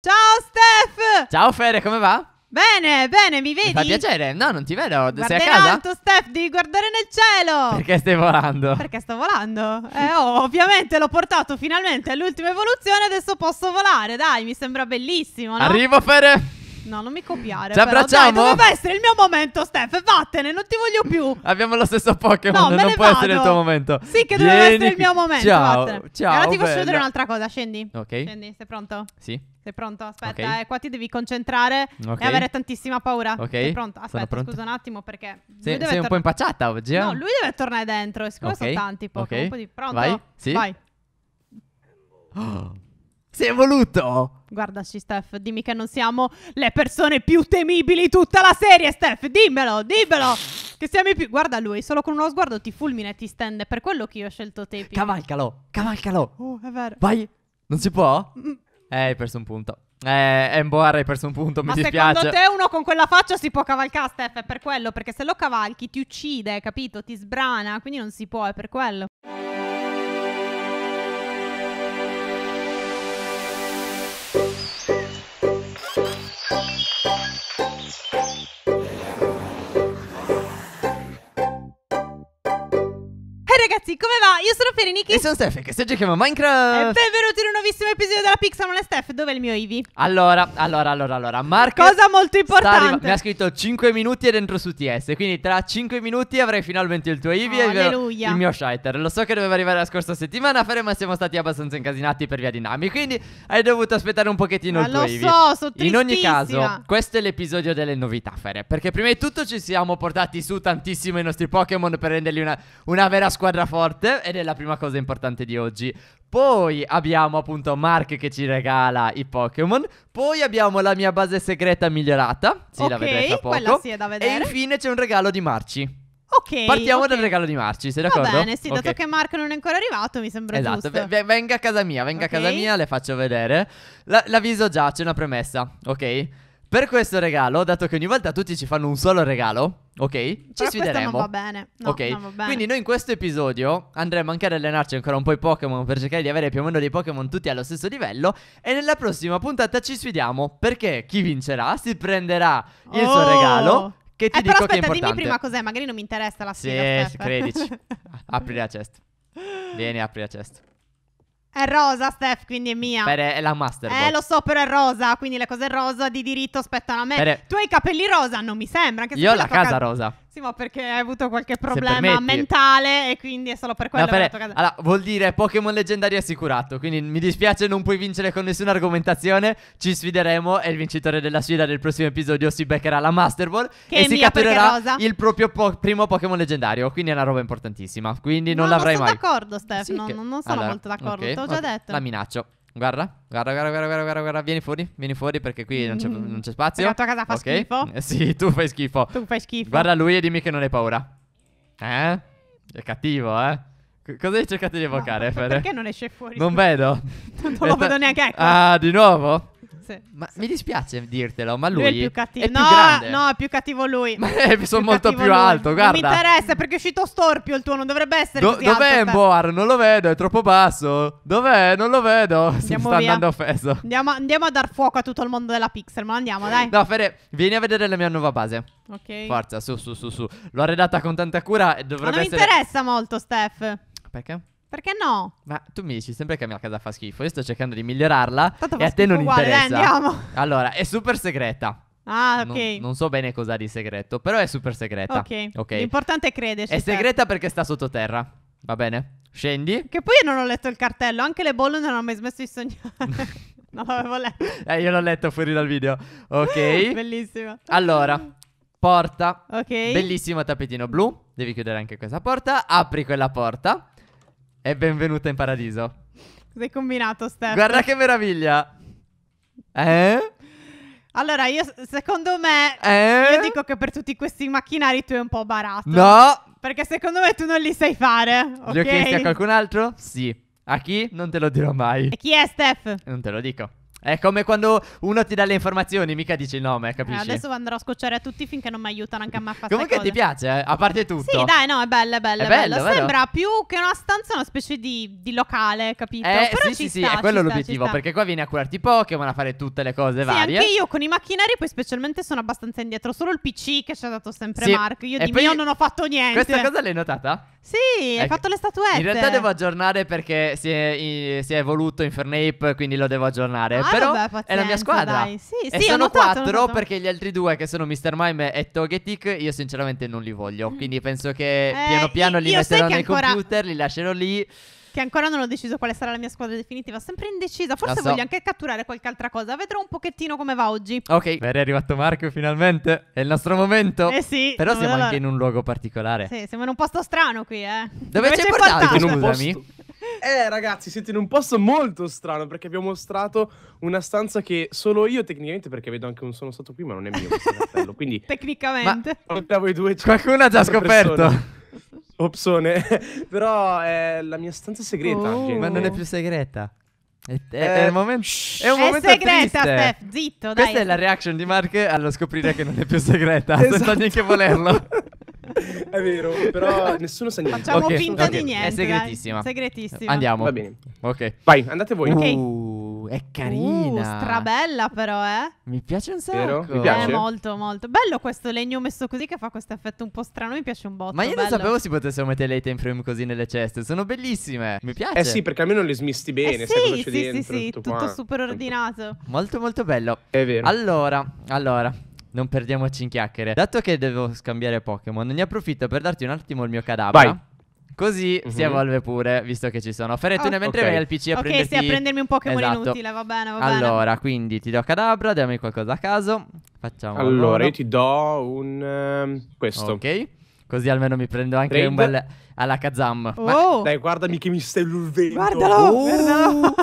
Ciao Steph! Ciao Fede, come va? Bene, bene, mi vedi? Mi fa piacere, no, non ti vedo, Guarda sei a casa? in alto Steph, devi guardare nel cielo! Perché stai volando? Perché sto volando? Eh, oh, ovviamente l'ho portato finalmente all'ultima evoluzione, adesso posso volare, dai, mi sembra bellissimo, no? Arrivo Fede! No, non mi copiare. Ci abbracciamo. Dai, doveva essere il mio momento, Steph. Vattene, non ti voglio più. Abbiamo lo stesso Pokémon. No, non può vado. essere il tuo momento. Sì, che doveva essere il mio momento. Ciao. Vattene. Ciao. Allora ti bella. faccio vedere un'altra cosa. Scendi. Ok. Scendi, sei pronto? Sì. Sei pronto? Aspetta, okay. eh, qua ti devi concentrare okay. e avere tantissima paura. Ok. Sei pronto? Aspetta, scusa un attimo perché. Se, sei un po' impacciata oggi. Eh? No, lui deve tornare dentro. E siccome okay. sono tanti Pokémon. Okay. Pronto? Vai. Sì. Vai. Oh. Si è voluto? Guardaci Steph, dimmi che non siamo le persone più temibili di tutta la serie, Steph, dimmelo, dimmelo! Che siamo i più... Guarda lui, solo con uno sguardo ti fulmina e ti stende, per quello che io ho scelto te. Cavalcalo, cavalcalo! Oh, è vero. Vai, non si può? Mm. Eh, hai perso un punto. Eh, Emboar hai perso un punto, mi Ma dispiace. Ma secondo te uno con quella faccia si può cavalcare, Steph? È per quello, perché se lo cavalchi ti uccide, capito? Ti sbrana, quindi non si può, è per quello. Thank you. io sono Pereniki. E sono Steph, che oggi chiama Minecraft. E benvenuti in un nuovissimo episodio della Pixamon e Steph. Dov'è il mio Eevee? Allora, allora, allora, allora. Marco. Cosa molto importante. Mi ha scritto 5 minuti e dentro su TS. Quindi tra 5 minuti avrai finalmente il tuo Eevee oh, e alleluia. il mio Shiter. Lo so che doveva arrivare la scorsa settimana, a fare ma siamo stati abbastanza incasinati per via di Nami. Quindi hai dovuto aspettare un pochettino ma il tuo Eevee Ivi. Lo so, sono In ogni caso, questo è l'episodio delle novità, Fere. Perché prima di tutto ci siamo portati su tantissimo i nostri Pokémon per renderli una, una vera squadra forte. Ed è la prima cosa importante di oggi. Poi abbiamo appunto Mark che ci regala i Pokémon. Poi abbiamo la mia base segreta migliorata. Sì, okay, la vedrete tra poco. Sì e infine c'è un regalo di Marci. Ok. Partiamo okay. dal regalo di Marci, sei d'accordo? Va bene, sì, okay. dato che Mark non è ancora arrivato, mi sembra esatto. giusto. Esatto, venga a casa mia, venga okay. a casa mia, le faccio vedere. La- l'avviso già, c'è una premessa, ok? Per questo regalo, dato che ogni volta tutti ci fanno un solo regalo, ok? Ci Però sfideremo. Non va bene. No, ok. Non va bene. Quindi noi in questo episodio andremo anche ad allenarci ancora un po' i Pokémon per cercare di avere più o meno dei Pokémon tutti allo stesso livello. E nella prossima puntata ci sfidiamo perché chi vincerà si prenderà il oh. suo regalo. Che ti eh, dico aspetta, che è importante. dimmi prima cos'è, magari non mi interessa la sfida. Sì, credici. apri la chest. Vieni, apri la chest. È rosa, Steph, quindi è mia. Beh, è la master. Eh, lo so, però è rosa, quindi le cose rosa di diritto spettano a me. Beh, tu hai i capelli rosa, non mi sembra. Anche se io ho la casa rosa benissimo perché hai avuto qualche problema mentale e quindi è solo per quello no, per... detto. Allora, vuol dire Pokémon leggendario assicurato, quindi mi dispiace non puoi vincere con nessuna argomentazione, ci sfideremo e il vincitore della sfida del prossimo episodio si beccherà la Master Ball che e si catturerà il proprio po- primo Pokémon leggendario, quindi è una roba importantissima, quindi non no, l'avrai mai. Non sono d'accordo Stefano, sì, che... non, sono allora, molto d'accordo, okay, te l'ho già okay. detto. La minaccio. Guarda, guarda, guarda, guarda, guarda, guarda, vieni fuori, vieni fuori perché qui non c'è, mm. non c'è spazio. La tua casa fa okay. schifo. Eh sì, tu fai schifo. Tu fai schifo. Guarda lui e dimmi che non hai paura. Eh? È cattivo, eh? cosa hai cercato di evocare, no, Fede? Perché non esce fuori? Non vedo. non lo vedo neanche ecco. Ah, di nuovo? Sì, ma sì. mi dispiace dirtelo, ma lui, lui è più cattivo. È no, più no, è più cattivo lui. Ma eh, sono molto più lui. alto, guarda. Non mi interessa perché è uscito storpio il tuo, non dovrebbe essere Do- così Dov'è eh. Boar? Non lo vedo, è troppo basso. Dov'è? Non lo vedo. Si sta via. andando offeso. Andiamo, andiamo, a dar fuoco a tutto il mondo della Pixel, ma andiamo, dai. No, Fede, vieni a vedere la mia nuova base. Ok. Forza, su, su, su, su. L'ho arredata con tanta cura e dovrebbe ma non essere... non mi interessa molto, Steph. Perché? Perché no? Ma tu mi dici sempre che la mia casa fa schifo. Io sto cercando di migliorarla. Tanto e a te non uguale, interessa. Dai, eh, andiamo. Allora, è super segreta. Ah, ok. Non, non, so bene cosa ha di segreto, però è super segreta. Ok. okay. L'importante è crederci. È cioè. segreta perché sta sottoterra. Va bene? Scendi. Che poi io non ho letto il cartello, anche le bolle non ho mai smesso di sognare. non l'avevo letto. Eh, io l'ho letto fuori dal video. Ok. Bellissima. Allora, porta. Ok. Bellissimo tappetino blu. Devi chiudere anche questa porta. Apri quella porta. E benvenuta in paradiso. Cos'hai combinato, Steph? Guarda che meraviglia! Eh? Allora, io secondo me eh? io dico che per tutti questi macchinari tu è un po' barato. No! Perché secondo me tu non li sai fare. Li okay? ho chiesti a qualcun altro? Sì. A chi? Non te lo dirò mai. E chi è Steph? Non te lo dico. È come quando uno ti dà le informazioni, mica dici il nome, eh, capisci? Eh, adesso andrò a scocciare a tutti finché non mi aiutano anche a me a fare Comunque ti piace, eh? a parte tutto. Sì, dai, no, è bello, è bello, è bello. bello. Sembra più che una stanza, una specie di, di locale, capito? Eh, Però sì, sì, sta, sì, è quello l'obiettivo, perché qua vieni a curarti Pokémon, a fare tutte le cose sì, varie. anche io con i macchinari poi specialmente sono abbastanza indietro, solo il PC che ci ha dato sempre sì. Mark, io e di poi, mio non ho fatto niente. Questa cosa l'hai notata? Sì, hai ecco, fatto le statuette. In realtà devo aggiornare perché si è, i, si è evoluto Infernape, quindi lo devo aggiornare. Ah, Però vabbè, pazienza, è la mia squadra. Dai. Sì, e sì, sono notato, quattro perché gli altri due, che sono Mr. Mime e Togetic, io sinceramente non li voglio. Mm. Quindi penso che eh, piano piano li metterò nel ancora... computer, li lascerò lì che ancora non ho deciso quale sarà la mia squadra definitiva. Sempre indecisa. Forse so. voglio anche catturare qualche altra cosa. Vedrò un pochettino come va oggi. Ok, bene, è arrivato Marco finalmente. È il nostro momento. Eh sì. Però siamo anche in un luogo particolare. Sì, siamo in un posto strano qui, eh. Dove, Dove ci portato? Scusami. Eh ragazzi, siete in un posto molto strano perché vi ho mostrato una stanza che solo io tecnicamente, perché vedo anche un sono stato qui, ma non è mio questo cartello, quindi... Tecnicamente. Ma... voi due cioè, Qualcuno ha già scoperto. Persone opzione. Però è la mia stanza segreta. Oh. Ma non è più segreta. È, è, eh, è, il momento, è un momento È segreta, triste. Steph, zitto, dai. Questa è la reaction di Mark allo scoprire che non è più segreta, esatto. senza neanche volerlo. è vero, però nessuno sa niente. Facciamo okay, finta okay. di niente. È segretissima. Dai. Segretissima. Andiamo. Va bene. Ok. Vai, andate voi. Ok. Uh è uh, carina. Uh, strabella però, eh. Mi piace un sacco. Mi piace. È molto, molto. Bello questo legno messo così che fa questo effetto un po' strano, mi piace un botto. Ma io bello. non sapevo si potessero mettere le item frame così nelle ceste, sono bellissime. Mi eh piace. Eh sì, perché almeno le smisti eh bene, eh sì, sì, dentro, sì, sì, tutto, tutto super ordinato. Molto molto bello. È vero. Allora, allora, non perdiamoci in chiacchiere. Dato che devo scambiare Pokémon, ne approfitto per darti un attimo il mio cadavere. Vai. Così mm-hmm. si mhm. evolve pure, visto che ci sono offertune oh, mentre okay. vai al PC a okay, prenderti... Ok, sì, a prendermi un Pokémon esatto. inutile, va bene, va bene. Allora, quindi ti do Cadabra, dammi qualcosa a caso. Facciamo Allora, io ti do un... Uh, questo. Ok. Così almeno mi prendo anche Prende. un bel alla Kazam. Oh. Ma, dai, guardami che mi stai lulvendo. Guardalo, oh. guardalo.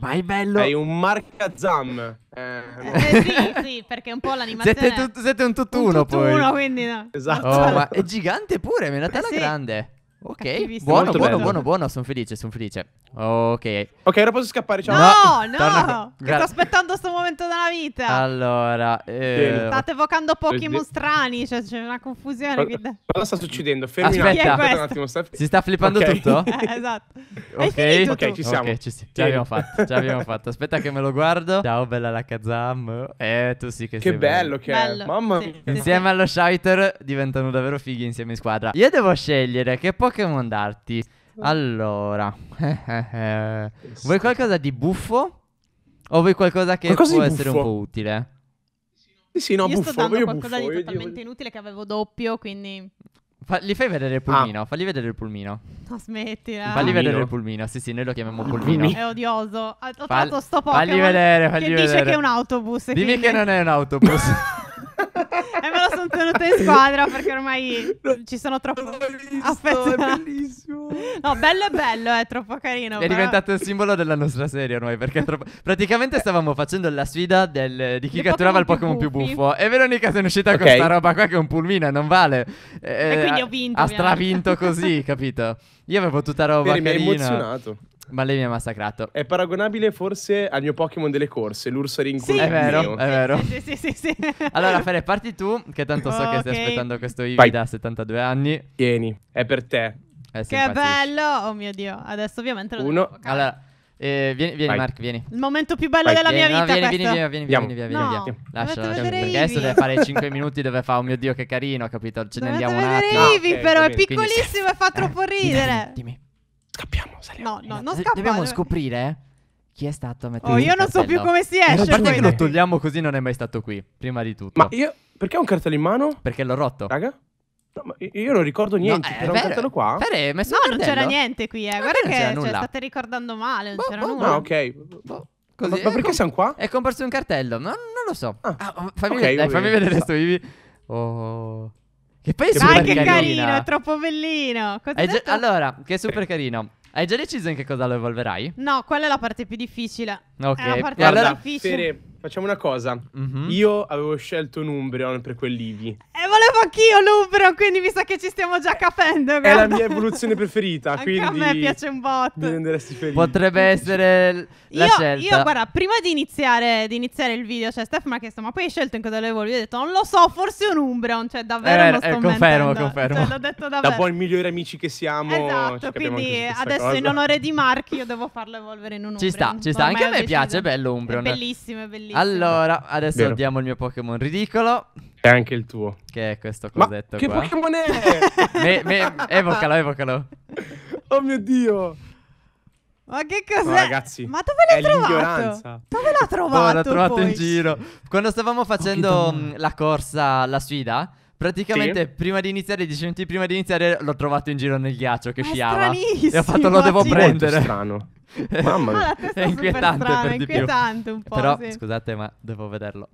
Ma è bello. Hai un marca Zam. Eh, no. eh, sì, sì, perché è un po' l'animazione. Siete, tut- siete un tutt'uno un tutt'uno, poi. Uno, quindi no. Esatto. Oh, ma è gigante pure, me la eh, tela eh, sì. grande. Ok, buono buono, buono, buono, buono, sono felice, sono felice. Ok. Ok, ora posso scappare. Ciao. No, no. Torna... Gra- sto aspettando questo momento della vita. Allora, eh... state evocando Pokémon strani. Cioè, c'è una confusione. Cosa, cosa sta succedendo? Fermi Aspetta. un attimo. Sta... Si sta flippando okay. tutto? Eh, esatto. Ok, okay ci siamo. Ok, ci, ci abbiamo fatto. Ci abbiamo fatto. Aspetta, che me lo guardo. Ciao, bella la Kazam. Eh, tu sì che, che sei. bello, bello che bello. è. Mamma sì, mia. Insieme allo Shiter diventano davvero fighi insieme in squadra. Io devo scegliere che Pokémon darti. Allora, vuoi qualcosa di buffo? O vuoi qualcosa che qualcosa può essere un po' utile? Sì, sì, no, io buffo, sto dando qualcosa buffo, di totalmente io... inutile che avevo doppio, quindi... Fa, li fai vedere il pulmino, ah. fagli vedere il pulmino. No, smetti. smettila. Fagli vedere il pulmino, sì sì, noi lo chiamiamo ah, pulmino. È odioso. Ho Fal- trovato sto Pokémon fagli vedere, fagli che vedere. dice che è un autobus. Dimmi quindi... che non è un autobus. sono tenuta in squadra perché ormai ci sono troppo affezionati. È bellissimo. No, bello è bello, è troppo carino. È però... diventato il simbolo della nostra serie ormai perché troppo... praticamente stavamo facendo la sfida del... di chi Le catturava Pokemon il Pokémon più, più, buffo e Veronica se è uscita okay. con questa roba qua che è un pulmina, non vale. Eh, e quindi eh, ho vinto. Ha stravinto così, capito? Io avevo tutta roba Veri, carina. Mi emozionato. Ma lei mi ha massacrato. È paragonabile forse al mio Pokémon delle corse, l'Ursa Rinco. Sì. È vero, è vero. Sì, sì, sì, sì, Allora, Raffaele, parti tu, che tanto so che stai aspettando questo Ivi da 72 anni. Vieni, è per te. È eh, Che bello! Oh mio Dio, adesso ovviamente lo Uno. devo evocare. Allora, eh, vieni, vieni Mark, vieni. Il momento più bello Vai. della vieni, mia no, vita vieni, questo. vieni, via, vieni, vieni, vieni, Lascia, lascia. Perché adesso deve fare 5 minuti dove fa, oh mio Dio, che carino, capito? Ce ne andiamo un vedere attimo. Ivi, No, ok, però è piccolissimo e fa troppo ridere. Dimmi, Scappiamo, saliamo. No, no, no eh, non eh, scappare. Dobbiamo scoprire chi è stato a mettere Oh, io non so più come si eh, esce. A parte che lo togliamo così non è mai stato qui, prima di tutto. Ma io... Perché ho un cartello in mano? Perché l'ho rotto. Raga? No, io non ricordo niente, no, c'era un cartello qua. Fere, no, non c'era niente qui, eh. Guarda che cioè, state ricordando male, non boh, c'era boh, nulla. No, ah, ok. Boh. Così, ma, ma, perché siamo qua? È comparso un cartello, no, non lo so. Ah. Ah, fammi, okay, dai, fammi vedere sto Vivi. Oh. Che poi è super carino. Dai, ah, che carino, è troppo bellino. Già, allora, che è super carino. Hai già deciso in che cosa lo evolverai? No, quella è la parte più difficile. Ok, è la parte Guarda, più difficile. Fere, facciamo una cosa. Mm-hmm. Io avevo scelto un Umbreon per quell'Ivi volevo anch'io Lubro, quindi mi sa che ci stiamo già capendo. Guarda. È la mia evoluzione preferita, Anche quindi... a me piace un botto. Potrebbe essere la io, scelta. Io, guarda, prima di iniziare, di iniziare il video, cioè Steph mi ha chiesto, ma poi hai scelto in cosa volevo? Io ho detto, non lo so, forse un umbro. cioè davvero eh, non eh, sto eh, Confermo, confermo. Cioè, l'ho detto davvero. Da buoni migliori amici che siamo. Esatto, quindi adesso cosa. in onore di Mark io devo farlo evolvere in un umbro. Ci sta, ci sta. Anche a me piace, è bello umbro. È bellissimo, è bellissimo. Allora, adesso Vero. diamo il mio Pokémon ridicolo. C'è anche il tuo. Che è questo cosetto Ma che qua? Pokémon è? me, me, evocalo, evocalo. Oh mio Dio. Ma che cos'è? No, ragazzi, ma dove l'hai è trovato? L'ignoranza. Dove l'ha trovato? Oh, l'ha trovato poi? in giro. Quando stavamo facendo mm, la corsa, la sfida, praticamente sì. prima di iniziare, 10 minuti prima di iniziare, l'ho trovato in giro nel ghiaccio che ma sciava. E ho fatto lo devo prendere. È strano. Mamma mia. Ah, è inquietante strana, per di inquietante più. un po', Però sì. scusate, ma devo vederlo.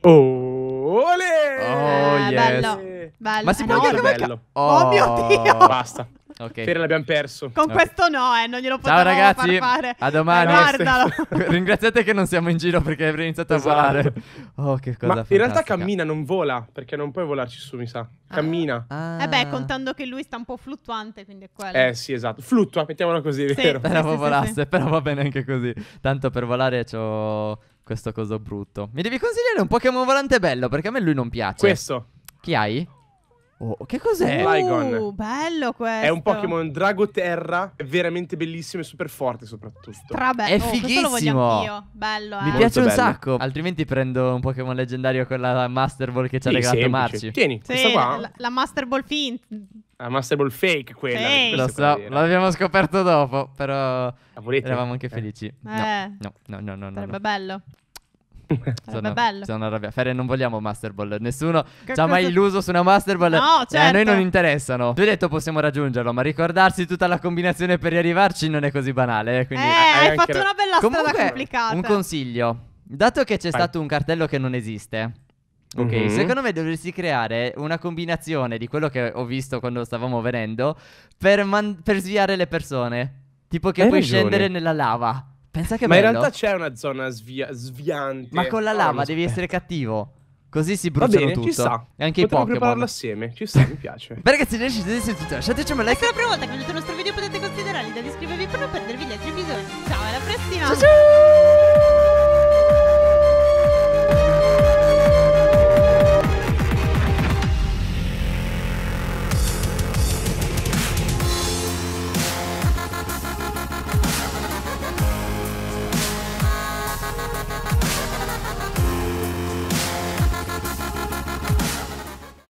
Oh sole. Oh, eh, yes. bello. Ma si ah, può anche bello. Oh, oh mio oh. Dio. Basta. Ok. Fiera l'abbiamo perso. Con okay. questo no, eh, non glielo potevamo Ciao ragazzi, a domani. Guardalo. Ringraziate che non siamo in giro perché avrei iniziato esatto. a volare. Oh, che cosa Ma fantastica. in realtà cammina, non vola, perché non puoi volarci su, mi sa. Ah. Cammina. Ah. ah. Eh beh, contando che lui sta un po' fluttuante, quindi è quello. Eh sì, esatto. Fluttua, mettiamola così, sì. vero? Speravo sì, sì, volasse, però va bene anche così. Tanto per volare c'ho questo coso brutto. Mi devi consigliare un Pokémon volante bello perché a me lui non piace. Questo. Chi hai? Oh, che cos'è? Flygon. Eh, uh, bello questo. È un Pokémon Drago Terra. È veramente bellissimo e super forte, soprattutto. Strabello. È oh, fighissimo. Io. Bello, eh. Mi Molto piace bello. un sacco. Altrimenti prendo un Pokémon leggendario con la Master Ball che ci ha regalato semplice. Marci. Tieni, sì, La, la Master Ball Fint. La Master Ball Fake, quella. Fake. Lo so, l'abbiamo scoperto dopo. Però. La Eravamo anche eh. felici. Eh. No, no, no, no. no Sarebbe no. bello. sono, bello. sono arrabbiato. Fede, non vogliamo Master Ball. Nessuno che ci ha mai illuso su una Master Ball. No, certo. Eh, a noi certo. non interessano. Tu hai detto possiamo raggiungerlo, ma ricordarsi tutta la combinazione per arrivarci non è così banale. Eh, quindi eh, hai fatto una bella Comunque, strada complicata. Un consiglio. Dato che c'è Vai. stato un cartello che non esiste, Ok, mm-hmm. secondo me dovresti creare una combinazione di quello che ho visto quando stavamo venendo per, man- per sviare le persone. Tipo che Hai puoi ragione. scendere nella lava. Pensa che Ma bello. in realtà c'è una zona svia- sviante. Ma con la oh, lama oh, devi aspetta. essere cattivo. Così si bruciano Va bene, tutto. Ci sta. E anche Potremmo i Pokémon. prepararlo assieme. Ci sta, mi piace. Beh, ragazzi, se riesci a tutto, lasciateci un like. Se è la prima volta che vedete il nostro video potete considerarli da iscrivervi per non perdervi gli altri episodi. Ciao, alla prossima. Ciao, ciao.